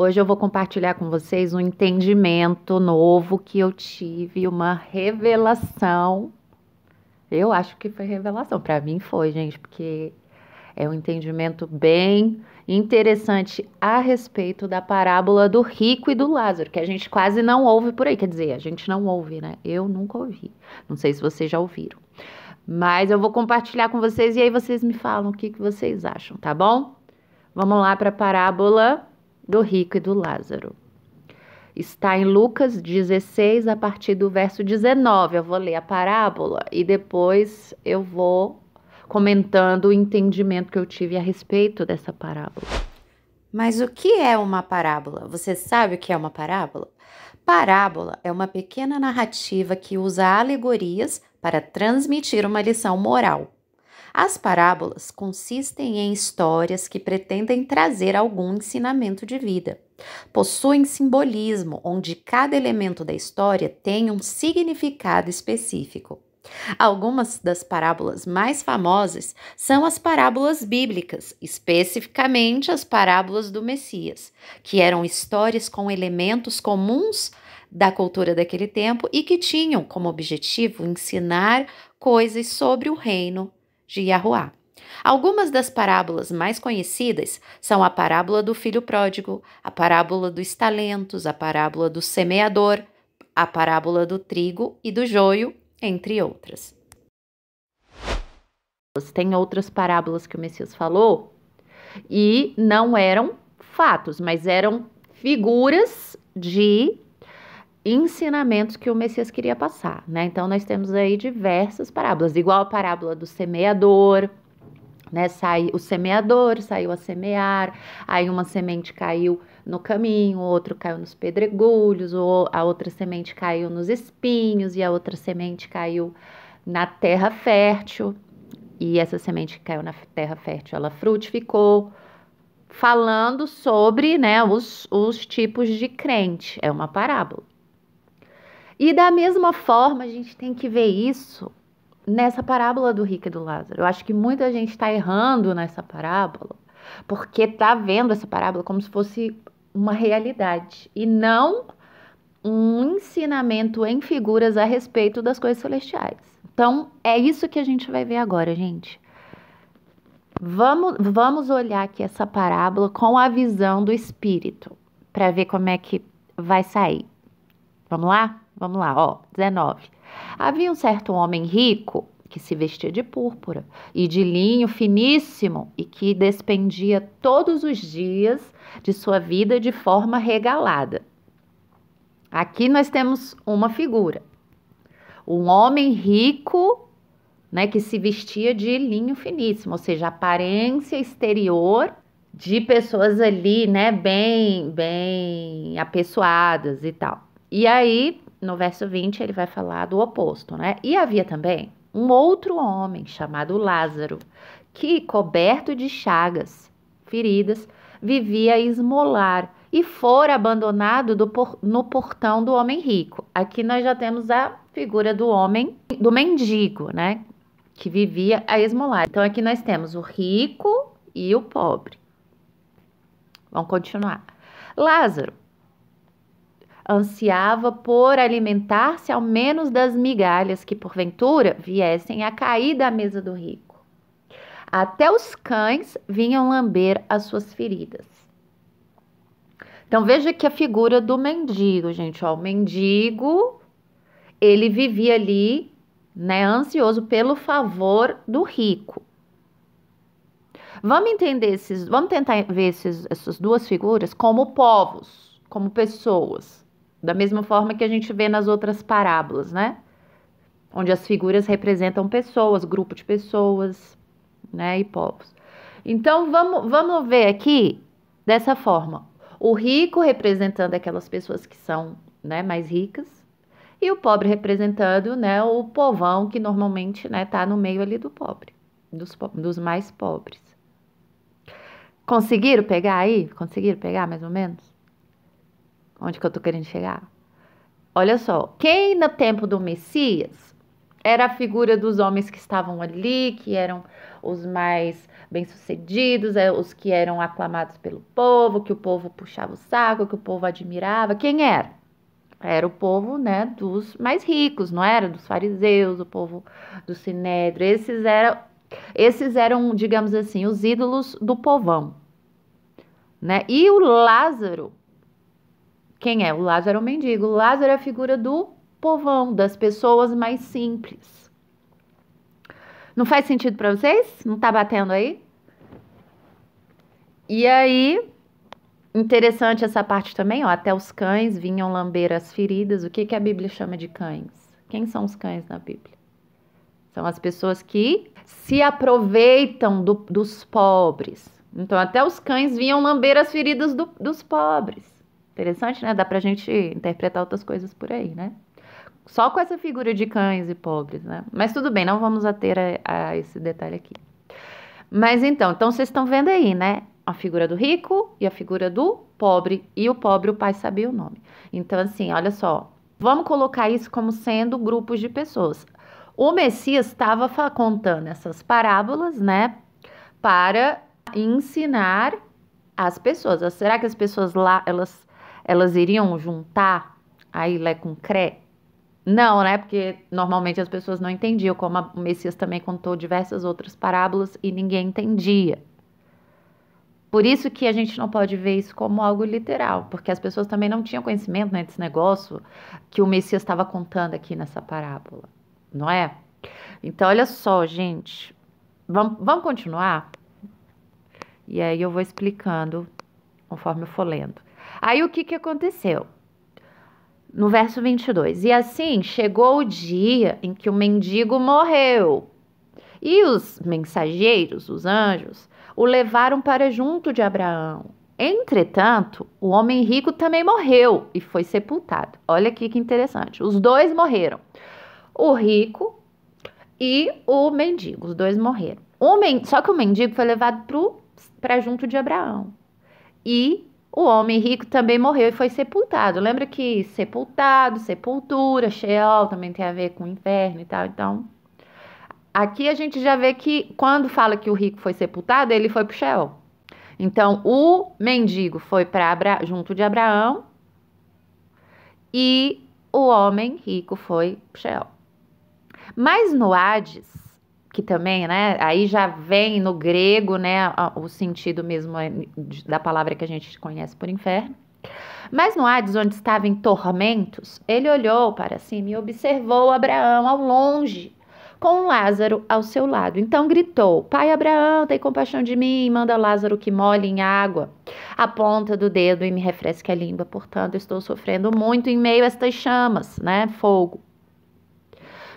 Hoje eu vou compartilhar com vocês um entendimento novo que eu tive, uma revelação. Eu acho que foi revelação, para mim foi, gente, porque é um entendimento bem interessante a respeito da parábola do rico e do Lázaro, que a gente quase não ouve por aí, quer dizer, a gente não ouve, né? Eu nunca ouvi. Não sei se vocês já ouviram. Mas eu vou compartilhar com vocês e aí vocês me falam o que, que vocês acham, tá bom? Vamos lá para a parábola do rico e do Lázaro. Está em Lucas 16, a partir do verso 19. Eu vou ler a parábola e depois eu vou comentando o entendimento que eu tive a respeito dessa parábola. Mas o que é uma parábola? Você sabe o que é uma parábola? Parábola é uma pequena narrativa que usa alegorias para transmitir uma lição moral. As parábolas consistem em histórias que pretendem trazer algum ensinamento de vida. Possuem simbolismo, onde cada elemento da história tem um significado específico. Algumas das parábolas mais famosas são as parábolas bíblicas, especificamente as parábolas do Messias, que eram histórias com elementos comuns da cultura daquele tempo e que tinham como objetivo ensinar coisas sobre o reino de Yahuá. Algumas das parábolas mais conhecidas são a parábola do filho pródigo, a parábola dos talentos, a parábola do semeador, a parábola do trigo e do joio, entre outras. Tem outras parábolas que o Messias falou e não eram fatos, mas eram figuras de ensinamentos que o Messias queria passar, né? Então nós temos aí diversas parábolas, igual a parábola do semeador, né? Sai o semeador saiu a semear, aí uma semente caiu no caminho, outro caiu nos pedregulhos, ou a outra semente caiu nos espinhos e a outra semente caiu na terra fértil. E essa semente que caiu na terra fértil, ela frutificou, falando sobre né, os, os tipos de crente. É uma parábola. E da mesma forma, a gente tem que ver isso nessa parábola do rico e do Lázaro. Eu acho que muita gente está errando nessa parábola, porque está vendo essa parábola como se fosse uma realidade e não um ensinamento em figuras a respeito das coisas celestiais. Então, é isso que a gente vai ver agora, gente. Vamos, vamos olhar aqui essa parábola com a visão do espírito, para ver como é que vai sair. Vamos lá? Vamos lá, ó, 19. Havia um certo homem rico que se vestia de púrpura e de linho finíssimo e que despendia todos os dias de sua vida de forma regalada. Aqui nós temos uma figura. Um homem rico, né, que se vestia de linho finíssimo, ou seja, aparência exterior de pessoas ali, né, bem, bem apessoadas e tal. E aí no verso 20 ele vai falar do oposto, né? E havia também um outro homem chamado Lázaro, que, coberto de chagas, feridas, vivia a esmolar e fora abandonado por, no portão do homem rico. Aqui nós já temos a figura do homem, do mendigo, né? Que vivia a esmolar. Então aqui nós temos o rico e o pobre. Vamos continuar. Lázaro, ansiava por alimentar-se ao menos das migalhas que porventura viessem a cair da mesa do rico. Até os cães vinham lamber as suas feridas. Então veja que a figura do mendigo, gente, ó, o mendigo, ele vivia ali, né, ansioso pelo favor do rico. Vamos entender esses, vamos tentar ver esses, essas duas figuras como povos, como pessoas da mesma forma que a gente vê nas outras parábolas, né? Onde as figuras representam pessoas, grupo de pessoas, né, e povos. Então vamos, vamos ver aqui dessa forma. O rico representando aquelas pessoas que são, né, mais ricas, e o pobre representando, né, o povão que normalmente, né, tá no meio ali do pobre, dos, dos mais pobres. Conseguiram pegar aí? Conseguiram pegar mais ou menos? Onde que eu tô querendo chegar? Olha só, quem no tempo do Messias era a figura dos homens que estavam ali, que eram os mais bem-sucedidos, é, os que eram aclamados pelo povo, que o povo puxava o saco, que o povo admirava. Quem era? Era o povo, né, dos mais ricos, não era? Dos fariseus, o povo do sinédrio. Esses eram, esses eram, digamos assim, os ídolos do povão, né? E o Lázaro quem é? O Lázaro é o mendigo. O Lázaro é a figura do povão, das pessoas mais simples. Não faz sentido para vocês? Não tá batendo aí? E aí, interessante essa parte também, ó, até os cães vinham lamber as feridas. O que, que a Bíblia chama de cães? Quem são os cães na Bíblia? São as pessoas que se aproveitam do, dos pobres. Então, até os cães vinham lamber as feridas do, dos pobres. Interessante, né? Dá pra gente interpretar outras coisas por aí, né? Só com essa figura de cães e pobres, né? Mas tudo bem, não vamos ater a, a esse detalhe aqui. Mas então, então vocês estão vendo aí, né? A figura do rico e a figura do pobre. E o pobre, o pai sabia o nome. Então, assim, olha só. Vamos colocar isso como sendo grupos de pessoas. O Messias estava contando essas parábolas, né? Para ensinar as pessoas. Será que as pessoas lá, elas elas iriam juntar a Lé com Cré? Não, né? Porque normalmente as pessoas não entendiam, como o Messias também contou diversas outras parábolas e ninguém entendia. Por isso que a gente não pode ver isso como algo literal, porque as pessoas também não tinham conhecimento né, desse negócio que o Messias estava contando aqui nessa parábola, não é? Então, olha só, gente. Vamos, vamos continuar? E aí eu vou explicando conforme eu for lendo. Aí o que, que aconteceu? No verso 22, e assim chegou o dia em que o mendigo morreu. E os mensageiros, os anjos, o levaram para junto de Abraão. Entretanto, o homem rico também morreu e foi sepultado. Olha aqui que interessante. Os dois morreram. O rico e o mendigo. Os dois morreram. O men... Só que o mendigo foi levado para junto de Abraão. E o homem rico também morreu e foi sepultado. Lembra que sepultado, sepultura, Sheol também tem a ver com inferno e tal. Então, aqui a gente já vê que quando fala que o rico foi sepultado, ele foi para Sheol. Então, o mendigo foi para Abra... junto de Abraão e o homem rico foi para Sheol. Mas no Hades, que também, né? Aí já vem no grego, né, o sentido mesmo é, da palavra que a gente conhece por inferno. Mas no Hades, onde estava em tormentos, ele olhou para cima e observou Abraão ao longe, com Lázaro ao seu lado. Então gritou: Pai Abraão, tem compaixão de mim, manda Lázaro que molhe em água a ponta do dedo e me refresque a língua. Portanto, estou sofrendo muito em meio a estas chamas, né? Fogo.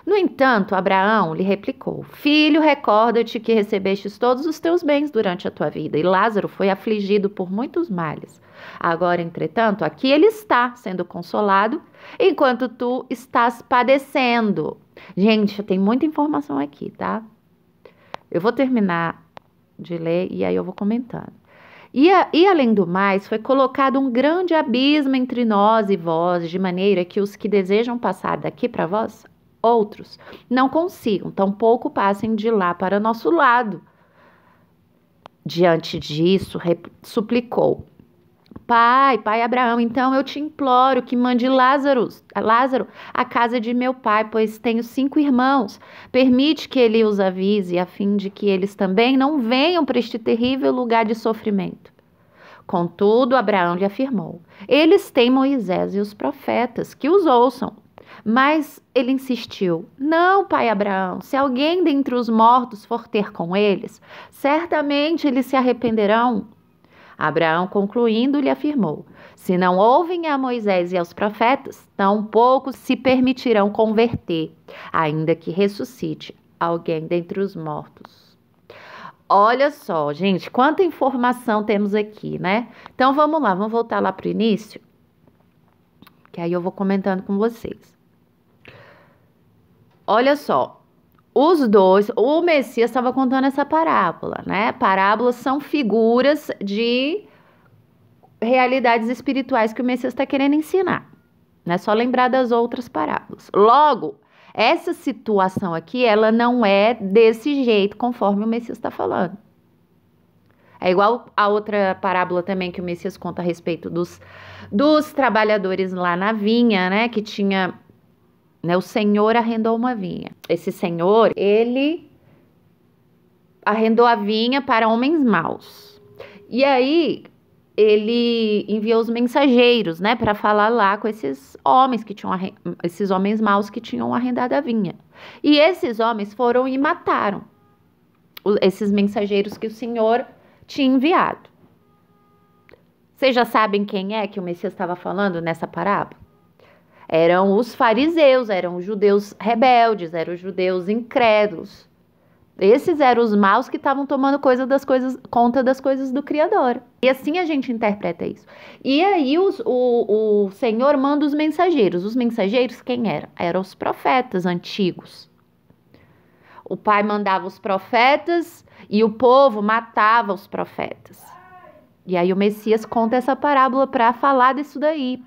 No entanto, Abraão lhe replicou: Filho, recorda-te que recebestes todos os teus bens durante a tua vida, e Lázaro foi afligido por muitos males. Agora, entretanto, aqui ele está sendo consolado, enquanto tu estás padecendo. Gente, tem muita informação aqui, tá? Eu vou terminar de ler e aí eu vou comentando. E, a, e, além do mais, foi colocado um grande abismo entre nós e vós, de maneira que os que desejam passar daqui para vós outros não consigam, tampouco passem de lá para nosso lado. Diante disso, suplicou: Pai, pai Abraão, então eu te imploro que mande Lázaro, Lázaro à casa de meu pai, pois tenho cinco irmãos. Permite que ele os avise, a fim de que eles também não venham para este terrível lugar de sofrimento. Contudo, Abraão lhe afirmou: Eles têm Moisés e os profetas, que os ouçam. Mas ele insistiu: Não, pai Abraão, se alguém dentre os mortos for ter com eles, certamente eles se arrependerão. Abraão, concluindo, lhe afirmou: Se não ouvem a Moisés e aos profetas, tampouco se permitirão converter, ainda que ressuscite alguém dentre os mortos. Olha só, gente, quanta informação temos aqui, né? Então vamos lá, vamos voltar lá para o início, que aí eu vou comentando com vocês olha só, os dois, o Messias estava contando essa parábola, né? Parábolas são figuras de realidades espirituais que o Messias está querendo ensinar. né? é só lembrar das outras parábolas. Logo, essa situação aqui, ela não é desse jeito conforme o Messias está falando. É igual a outra parábola também que o Messias conta a respeito dos, dos trabalhadores lá na vinha, né? Que tinha né? O senhor arrendou uma vinha. Esse senhor, ele arrendou a vinha para homens maus. E aí ele enviou os mensageiros, né, para falar lá com esses homens que tinham esses homens maus que tinham arrendado a vinha. E esses homens foram e mataram esses mensageiros que o Senhor tinha enviado. Vocês já sabem quem é que o Messias estava falando nessa parábola? eram os fariseus, eram os judeus rebeldes, eram os judeus incrédulos. Esses eram os maus que estavam tomando coisa das coisas, conta das coisas do Criador. E assim a gente interpreta isso. E aí os, o, o Senhor manda os mensageiros. Os mensageiros quem era? Eram os profetas antigos. O pai mandava os profetas e o povo matava os profetas. E aí o Messias conta essa parábola para falar disso daí.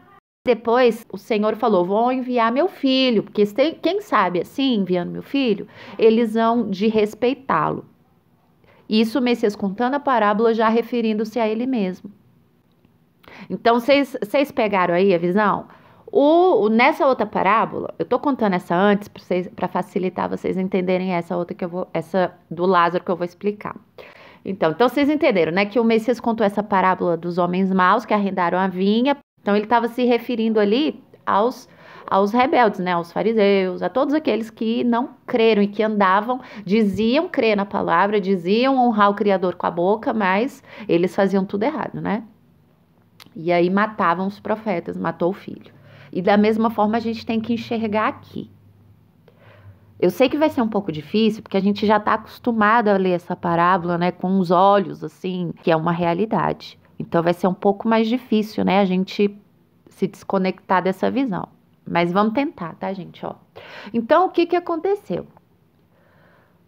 Depois o Senhor falou: Vou enviar meu filho, porque quem sabe assim, enviando meu filho, eles vão de respeitá-lo. Isso o Messias contando a parábola, já referindo-se a ele mesmo. Então, vocês pegaram aí a visão? O, nessa outra parábola, eu estou contando essa antes para facilitar vocês entenderem essa outra que eu vou, essa do Lázaro que eu vou explicar. Então, então vocês entenderam, né, que o Messias contou essa parábola dos homens maus que arrendaram a vinha então ele estava se referindo ali aos aos rebeldes, né, aos fariseus, a todos aqueles que não creram e que andavam, diziam crer na palavra, diziam honrar o Criador com a boca, mas eles faziam tudo errado, né? E aí matavam os profetas, matou o filho. E da mesma forma a gente tem que enxergar aqui. Eu sei que vai ser um pouco difícil, porque a gente já está acostumado a ler essa parábola, né, com os olhos, assim, que é uma realidade. Então vai ser um pouco mais difícil, né, a gente se desconectar dessa visão. Mas vamos tentar, tá, gente, ó. Então o que que aconteceu?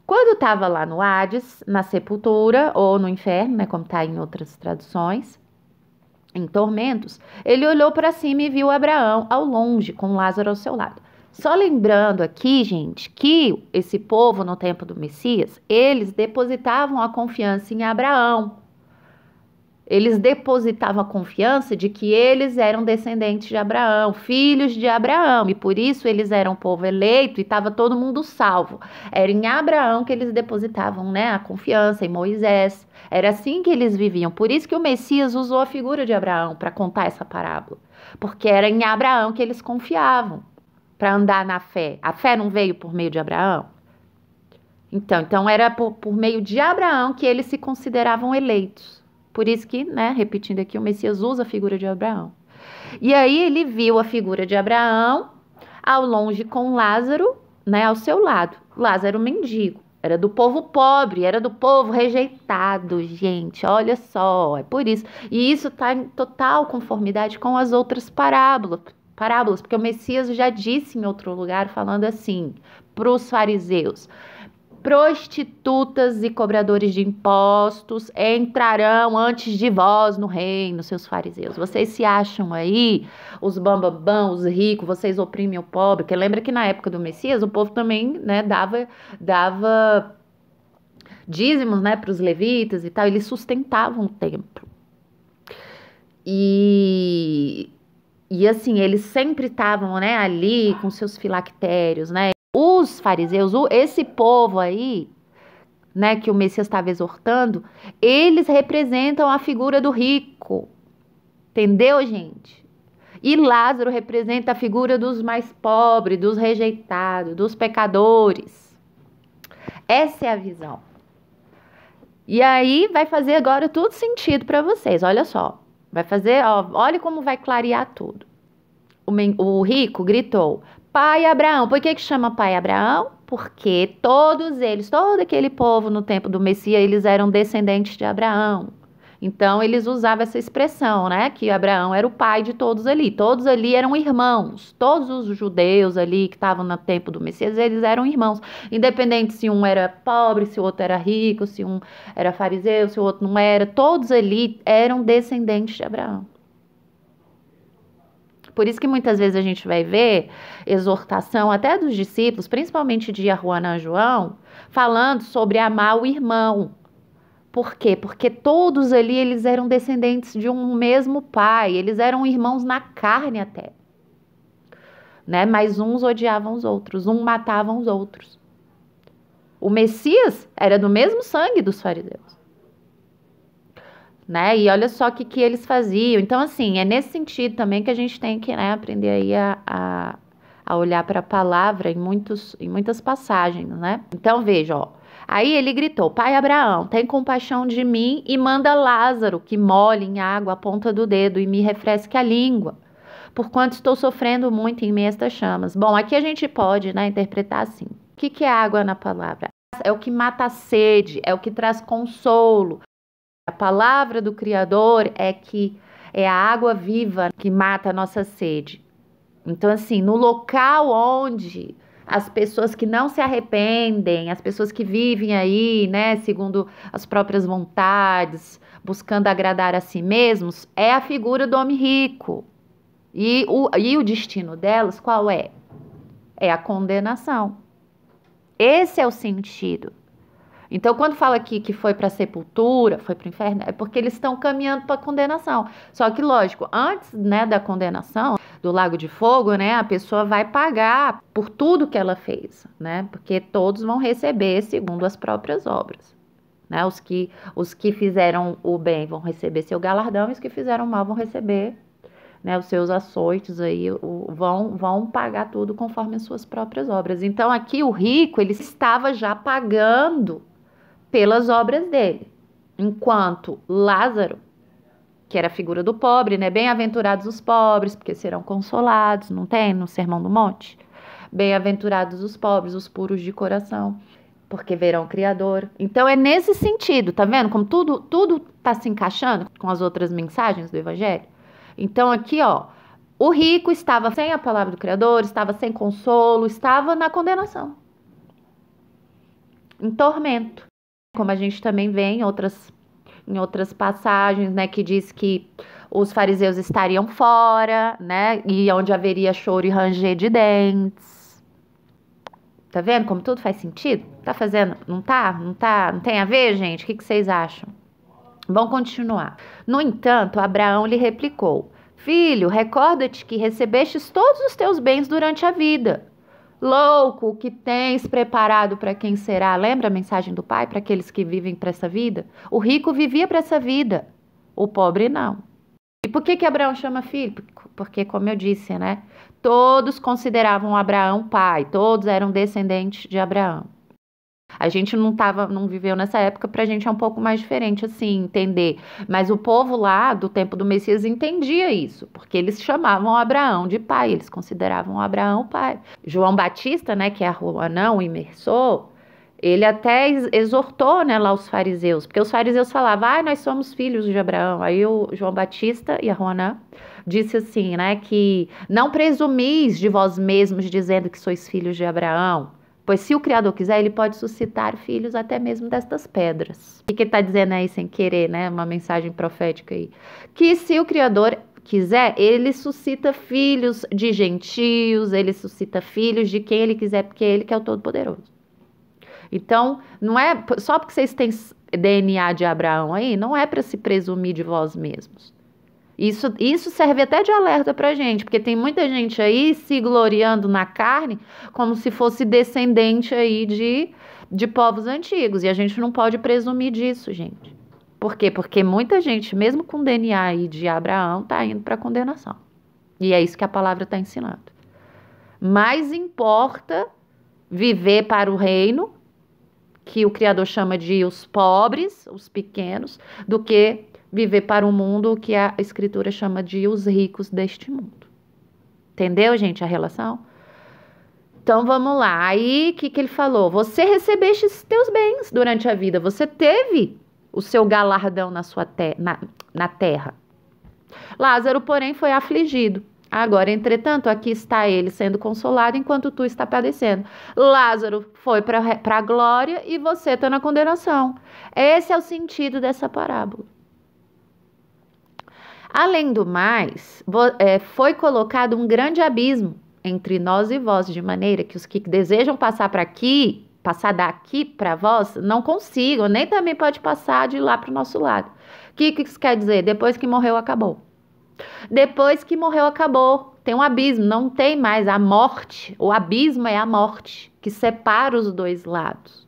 Quando estava lá no Hades, na sepultura ou no inferno, né, como está em outras traduções, em tormentos, ele olhou para cima e viu Abraão ao longe, com Lázaro ao seu lado. Só lembrando aqui, gente, que esse povo no tempo do Messias, eles depositavam a confiança em Abraão, eles depositavam a confiança de que eles eram descendentes de Abraão, filhos de Abraão, e por isso eles eram povo eleito e estava todo mundo salvo. Era em Abraão que eles depositavam né, a confiança, em Moisés. Era assim que eles viviam. Por isso que o Messias usou a figura de Abraão para contar essa parábola, porque era em Abraão que eles confiavam para andar na fé. A fé não veio por meio de Abraão. Então, então era por, por meio de Abraão que eles se consideravam eleitos. Por isso que, né, repetindo aqui, o Messias usa a figura de Abraão. E aí ele viu a figura de Abraão ao longe com Lázaro, né, ao seu lado. Lázaro mendigo, era do povo pobre, era do povo rejeitado, gente. Olha só, é por isso. E isso está em total conformidade com as outras parábolas, parábolas, porque o Messias já disse em outro lugar falando assim para os fariseus: prostitutas e cobradores de impostos entrarão antes de vós no reino, seus fariseus. Vocês se acham aí os bambambam, os ricos, vocês oprimem o pobre. Porque lembra que na época do Messias o povo também, né, dava dava dízimos, né, para os levitas e tal, eles sustentavam o templo. E e assim, eles sempre estavam, né, ali com seus filactérios, né? os fariseus, esse povo aí, né, que o Messias estava exortando, eles representam a figura do rico. Entendeu, gente? E Lázaro representa a figura dos mais pobres, dos rejeitados, dos pecadores. Essa é a visão. E aí vai fazer agora tudo sentido para vocês. Olha só. Vai fazer, ó, olha como vai clarear tudo. O, o rico gritou: pai Abraão. Por que, que chama pai Abraão? Porque todos eles, todo aquele povo no tempo do Messias, eles eram descendentes de Abraão. Então eles usavam essa expressão, né? Que Abraão era o pai de todos ali. Todos ali eram irmãos. Todos os judeus ali que estavam no tempo do Messias, eles eram irmãos. Independente se um era pobre, se o outro era rico, se um era fariseu, se o outro não era, todos ali eram descendentes de Abraão. Por isso que muitas vezes a gente vai ver exortação até dos discípulos, principalmente de Arruana João, falando sobre amar o irmão. Por quê? Porque todos ali eles eram descendentes de um mesmo pai, eles eram irmãos na carne até. Né? Mas uns odiavam os outros, um matavam os outros. O Messias era do mesmo sangue dos fariseus né? E olha só o que, que eles faziam. Então, assim, é nesse sentido também que a gente tem que né, aprender aí a, a, a olhar para a palavra em, muitos, em muitas passagens, né? Então, veja, ó. Aí ele gritou: Pai Abraão, tem compaixão de mim e manda Lázaro que molhe em água a ponta do dedo e me refresque a língua, porquanto estou sofrendo muito em meio estas chamas. Bom, aqui a gente pode né, interpretar assim: o que, que é água na palavra? É o que mata a sede, é o que traz consolo, a palavra do Criador é que é a água viva que mata a nossa sede. Então, assim, no local onde as pessoas que não se arrependem, as pessoas que vivem aí, né, segundo as próprias vontades, buscando agradar a si mesmos, é a figura do homem rico. E o, e o destino delas qual é? É a condenação. Esse é o sentido. Então, quando fala aqui que foi para a sepultura, foi para o inferno, é porque eles estão caminhando para a condenação. Só que, lógico, antes né, da condenação, do lago de fogo, né, a pessoa vai pagar por tudo que ela fez, né? Porque todos vão receber segundo as próprias obras. Né? Os, que, os que fizeram o bem vão receber seu galardão e os que fizeram mal vão receber né, os seus açoites aí o, vão, vão pagar tudo conforme as suas próprias obras. Então aqui o rico ele estava já pagando pelas obras dele. Enquanto Lázaro, que era a figura do pobre, né? Bem-aventurados os pobres, porque serão consolados, não tem no Sermão do Monte? Bem-aventurados os pobres, os puros de coração, porque verão o Criador. Então é nesse sentido, tá vendo como tudo tudo tá se encaixando com as outras mensagens do evangelho? Então aqui, ó, o rico estava sem a palavra do Criador, estava sem consolo, estava na condenação, em tormento como a gente também vê em outras, em outras passagens, né, que diz que os fariseus estariam fora, né, e onde haveria choro e ranger de dentes. Tá vendo como tudo faz sentido? Tá fazendo? Não tá? Não tá? Não tem a ver, gente? O que, que vocês acham? Vamos continuar. No entanto, Abraão lhe replicou: Filho, recorda-te que recebestes todos os teus bens durante a vida louco que tens preparado para quem será. Lembra a mensagem do Pai para aqueles que vivem para essa vida? O rico vivia para essa vida, o pobre não. E por que que Abraão chama filho? Porque como eu disse, né? Todos consideravam Abraão pai, todos eram descendentes de Abraão. A gente não tava, não viveu nessa época, pra gente é um pouco mais diferente, assim, entender. Mas o povo lá do tempo do Messias entendia isso, porque eles chamavam Abraão de pai, eles consideravam Abraão pai. João Batista, né, que é o imersor, ele até exortou né, lá os fariseus, porque os fariseus falavam, ah, nós somos filhos de Abraão. Aí o João Batista e a Juanã disse assim, né, que não presumis de vós mesmos dizendo que sois filhos de Abraão, Pois se o Criador quiser, ele pode suscitar filhos até mesmo destas pedras. O que ele está dizendo aí sem querer, né? Uma mensagem profética aí. Que se o Criador quiser, ele suscita filhos de gentios, ele suscita filhos de quem ele quiser, porque ele que é o Todo-Poderoso. Então, não é só porque vocês têm DNA de Abraão aí, não é para se presumir de vós mesmos. Isso, isso serve até de alerta para gente, porque tem muita gente aí se gloriando na carne como se fosse descendente aí de, de povos antigos. E a gente não pode presumir disso, gente. Por quê? Porque muita gente, mesmo com DNA aí de Abraão, está indo para condenação. E é isso que a palavra está ensinando. Mais importa viver para o reino, que o Criador chama de os pobres, os pequenos, do que viver para um mundo que a escritura chama de os ricos deste mundo. Entendeu, gente, a relação? Então vamos lá. Aí o que, que ele falou? Você recebeste os teus bens durante a vida, você teve o seu galardão na sua te na, na terra. Lázaro, porém, foi afligido. Agora, entretanto, aqui está ele sendo consolado enquanto tu está padecendo. Lázaro foi para a glória e você está na condenação. Esse é o sentido dessa parábola. Além do mais, é, foi colocado um grande abismo entre nós e vós, de maneira que os que desejam passar para aqui, passar daqui para vós, não consigam, nem também pode passar de lá para o nosso lado. O que, que isso quer dizer? Depois que morreu, acabou. Depois que morreu, acabou. Tem um abismo, não tem mais a morte. O abismo é a morte que separa os dois lados.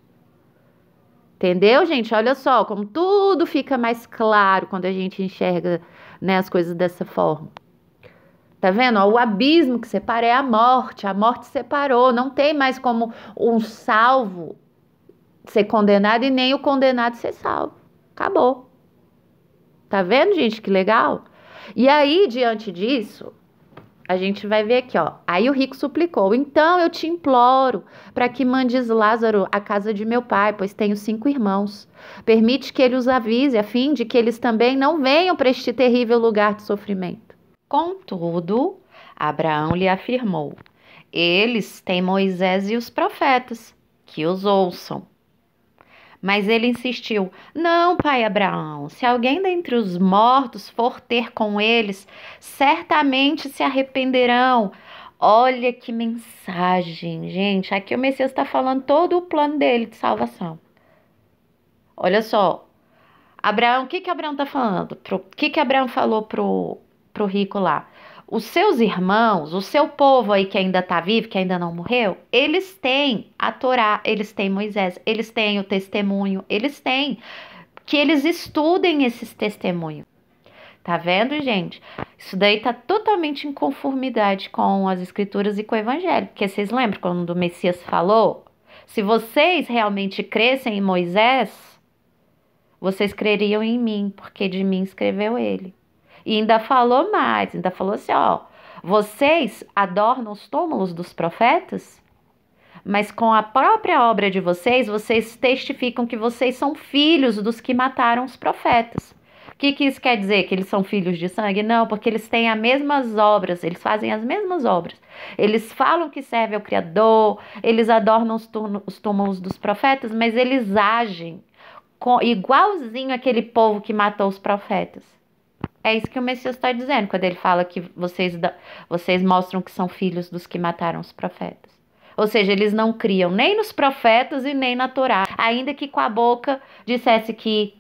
Entendeu, gente? Olha só como tudo fica mais claro quando a gente enxerga né, as coisas dessa forma. Tá vendo? o abismo que separa é a morte. A morte separou. Não tem mais como um salvo ser condenado e nem o condenado ser salvo. Acabou. Tá vendo, gente, que legal? E aí, diante disso, a gente vai ver aqui, ó. Aí o rico suplicou: Então eu te imploro para que mandes Lázaro à casa de meu pai, pois tenho cinco irmãos. Permite que ele os avise, a fim de que eles também não venham para este terrível lugar de sofrimento. Contudo, Abraão lhe afirmou: Eles têm Moisés e os profetas, que os ouçam. Mas ele insistiu: Não, pai Abraão, se alguém dentre os mortos for ter com eles, certamente se arrependerão. Olha que mensagem, gente. Aqui o Messias está falando todo o plano dele de salvação. Olha só. Abraão, o que que Abraão está falando? O que que Abraão falou pro, pro rico lá? os seus irmãos, o seu povo aí que ainda está vivo, que ainda não morreu, eles têm a Torá, eles têm Moisés, eles têm o testemunho, eles têm que eles estudem esses testemunhos. Tá vendo, gente? Isso daí tá totalmente em conformidade com as escrituras e com o evangelho. Porque vocês lembram quando o Messias falou? Se vocês realmente crescem em Moisés, vocês creriam em mim, porque de mim escreveu ele. E ainda falou mais, ainda falou assim, ó, vocês adornam os túmulos dos profetas, mas com a própria obra de vocês, vocês testificam que vocês são filhos dos que mataram os profetas. O que, que isso quer dizer? Que eles são filhos de sangue? Não, porque eles têm as mesmas obras, eles fazem as mesmas obras. Eles falam que servem ao Criador, eles adornam os túmulos dos profetas, mas eles agem com, igualzinho aquele povo que matou os profetas. É isso que o Messias está dizendo quando ele fala que vocês, vocês mostram que são filhos dos que mataram os profetas. Ou seja, eles não criam nem nos profetas e nem na Torá. Ainda que com a boca dissesse que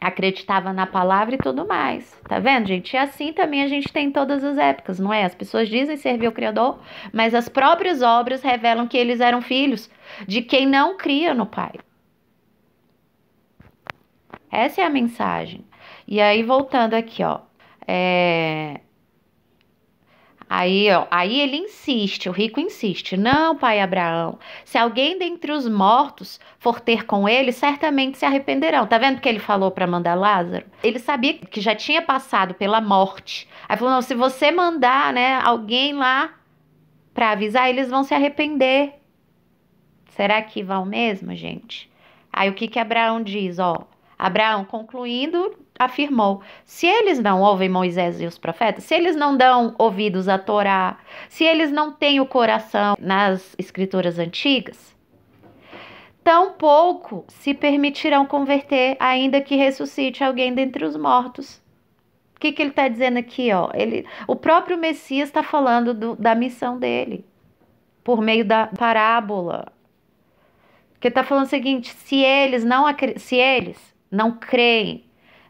acreditava na palavra e tudo mais. Tá vendo, gente? E assim também a gente tem em todas as épocas, não é? As pessoas dizem servir o Criador, mas as próprias obras revelam que eles eram filhos de quem não cria no Pai. Essa é a mensagem. E aí, voltando aqui, ó. É... Aí, ó, aí ele insiste, o rico insiste. Não, pai Abraão, se alguém dentre os mortos for ter com ele, certamente se arrependerão. Tá vendo que ele falou para mandar Lázaro? Ele sabia que já tinha passado pela morte. Aí falou: não, se você mandar, né, alguém lá para avisar, eles vão se arrepender. Será que vão mesmo, gente? Aí o que que Abraão diz, ó? Abraão, concluindo, afirmou: se eles não ouvem Moisés e os profetas, se eles não dão ouvidos à Torá, se eles não têm o coração nas escrituras antigas, tampouco se permitirão converter, ainda que ressuscite alguém dentre os mortos. O que, que ele está dizendo aqui? Ó? Ele, o próprio Messias está falando do, da missão dele, por meio da parábola. Porque está falando o seguinte: se eles não se eles não creem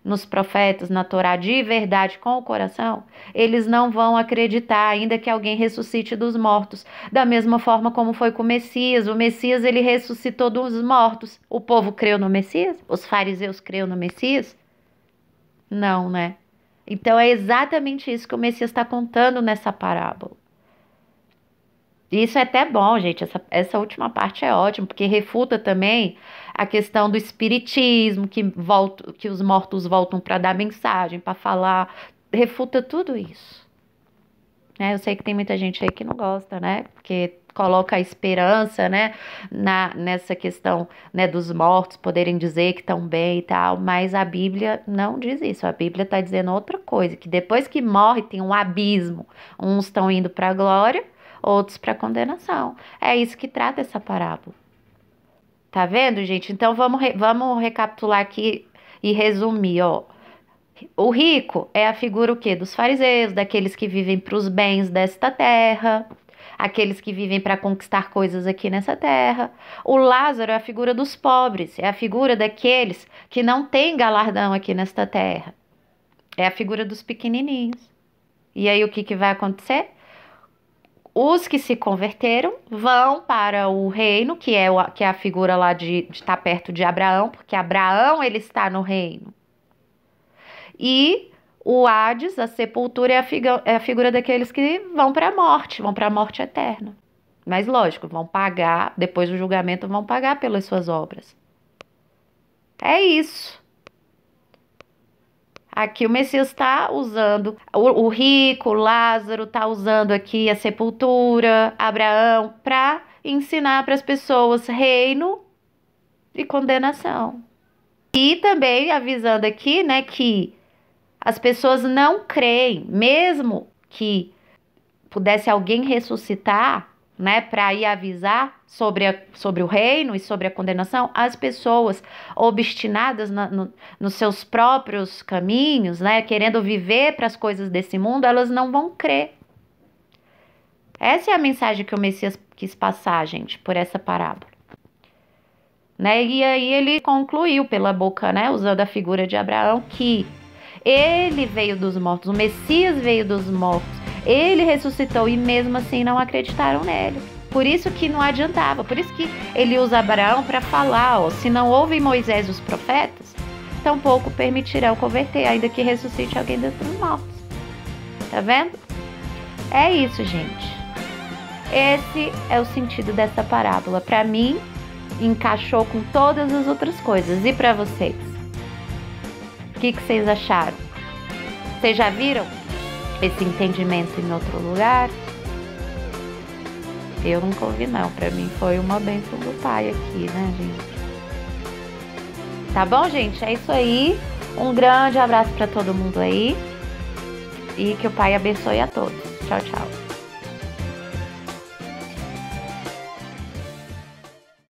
nos profetas, na Torá de verdade com o coração, eles não vão acreditar ainda que alguém ressuscite dos mortos. Da mesma forma como foi com o Messias, o Messias ele ressuscitou dos mortos. O povo creu no Messias? Os fariseus creu no Messias? Não, né? Então é exatamente isso que o Messias está contando nessa parábola isso é até bom, gente. Essa, essa última parte é ótima, porque refuta também a questão do espiritismo, que, volta, que os mortos voltam para dar mensagem, para falar. Refuta tudo isso. Né? Eu sei que tem muita gente aí que não gosta, né? Porque coloca a esperança, né, na, nessa questão, né, dos mortos poderem dizer que estão bem e tal, mas a Bíblia não diz isso. A Bíblia está dizendo outra coisa, que depois que morre tem um abismo. Uns estão indo para a glória outros para condenação. É isso que trata essa parábola. Tá vendo, gente? Então vamos, re vamos recapitular aqui e resumir, ó. O rico é a figura o quê? Dos fariseus, daqueles que vivem para os bens desta terra, aqueles que vivem para conquistar coisas aqui nessa terra. O Lázaro é a figura dos pobres, é a figura daqueles que não têm galardão aqui nesta terra. É a figura dos pequenininhos. E aí o que, que vai acontecer? os que se converteram vão para o reino, que é, o, que é a figura lá de, de estar tá perto de Abraão, porque Abraão ele está no reino. E o Hades, a sepultura, é a, figa, é a figura daqueles que vão para a morte, vão para a morte eterna. Mas lógico, vão pagar, depois do julgamento, vão pagar pelas suas obras. É isso. Aqui o Messias está usando o, o rico, o Lázaro, está usando aqui a sepultura, Abraão, para ensinar para as pessoas reino e condenação. E também avisando aqui, né, que as pessoas não creem, mesmo que pudesse alguém ressuscitar, né, para ir avisar sobre, a, sobre o reino e sobre a condenação, as pessoas obstinadas na, no, nos seus próprios caminhos, né, querendo viver para as coisas desse mundo, elas não vão crer. Essa é a mensagem que o Messias quis passar, gente, por essa parábola. Né? E aí ele concluiu pela boca, né, usando a figura de Abraão, que ele veio dos mortos, o Messias veio dos mortos ele ressuscitou e mesmo assim não acreditaram nele. Por isso que não adiantava, por isso que ele usa Abraão para falar, ó, se não ouvem Moisés e os profetas, tampouco permitirão converter, ainda que ressuscite alguém dentre os mortos. Tá vendo? É isso, gente. Esse é o sentido dessa parábola. Para mim, encaixou com todas as outras coisas. E para vocês? O que, que vocês acharam? Vocês já viram? esse entendimento em outro lugar. Eu nunca ouvi não, pra mim foi uma benção do pai aqui, né, gente? Tá bom, gente? É isso aí. Um grande abraço para todo mundo aí. E que o pai abençoe a todos. Tchau, tchau.